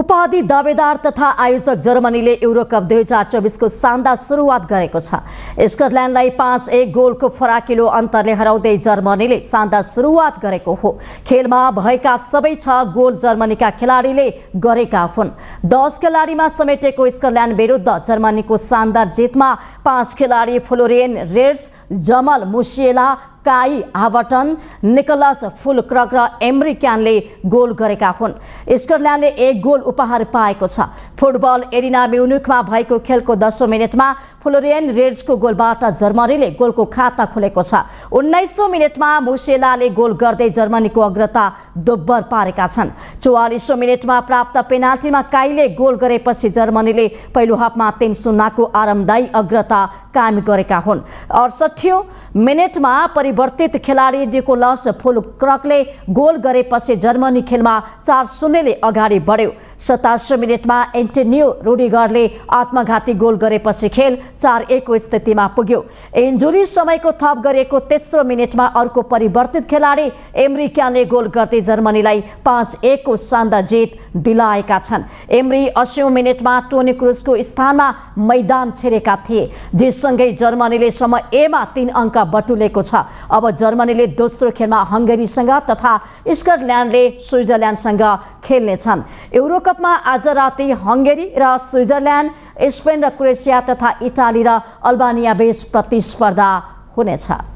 उपाधि दावेदार तथा आयोजक जर्मनीले युरोकप दुई हजार चौबिसको शानदार सुरुवात गरेको छ स्कटल्यान्डलाई पाँच एक गोलको फराकिलो अन्तरले हराउँदै जर्मनीले शानदार सुरुवात गरेको हो खेलमा भएका सबै छ गोल जर्मनीका खेलाडीले गरेका हुन् दस खेलाडीमा समेटेको स्कटल्यान्ड विरुद्ध जर्मनीको शानदार जितमा पाँच खेलाडी फ्लोरेन रेड्स जमल मुसिएला काई आवटन निकोलस फुलक्रक र एम्रिक्यानले गोल गरेका हुन् स्कटल्यान्डले एक गोल उपहार पाएको छ फुटबल एरिना म्युनिकमा भएको खेलको दसौँ मिनटमा फ्लोरियन रेड्सको गोलबाट जर्मनीले गोलको खाता खोलेको छ उन्नाइसौँ मिनटमा मुसेलाले गोल गर्दै जर्मनीको अग्रता दोब्बर पारेका छन् चौवालिसौँ मिनटमा प्राप्त पेनाल्टीमा काईले गोल गरेपछि जर्मनीले पहिलो हाफमा तिन सुन्नाको आरामदायी अग्रता कायम गरेका हुन् अडसठ्यौँ मिनटमा परिवर्तित खेलाडी निकोलस क्रकले गोल गरेपछि जर्मनी खेलमा चार शून्यले अगाडि बढ्यो सतासी मिनटमा एन्टेनियो रुडिगरले आत्मघाती गोल गरेपछि खेल चार एकको स्थितिमा पुग्यो इन्जुरी समयको थप गरिएको तेस्रो मिनटमा अर्को परिवर्तित खेलाडी एमरिक्याले गोल गर्दै जर्मनीलाई पाँच एकको शानदार जित दिलाएका छन् एमरी अस्यौँ मिनटमा टोनी क्रुजको स्थानमा मैदान छिरेका थिए जेसँगै जर्मनीले समय एमा तिन अङ्क बटुलेको छ अब जर्मनीले दोस्रो खेलमा हङ्गेरीसँग तथा स्कटल्यान्डले स्विजरल्यान्डसँग खेल्नेछन् युरोकपमा आज राति हङ्गेरी र स्विजरल्यान्ड स्पेन र क्रोएसिया तथा इटाली र अल्बानिया बीच प्रतिस्पर्धा हुनेछ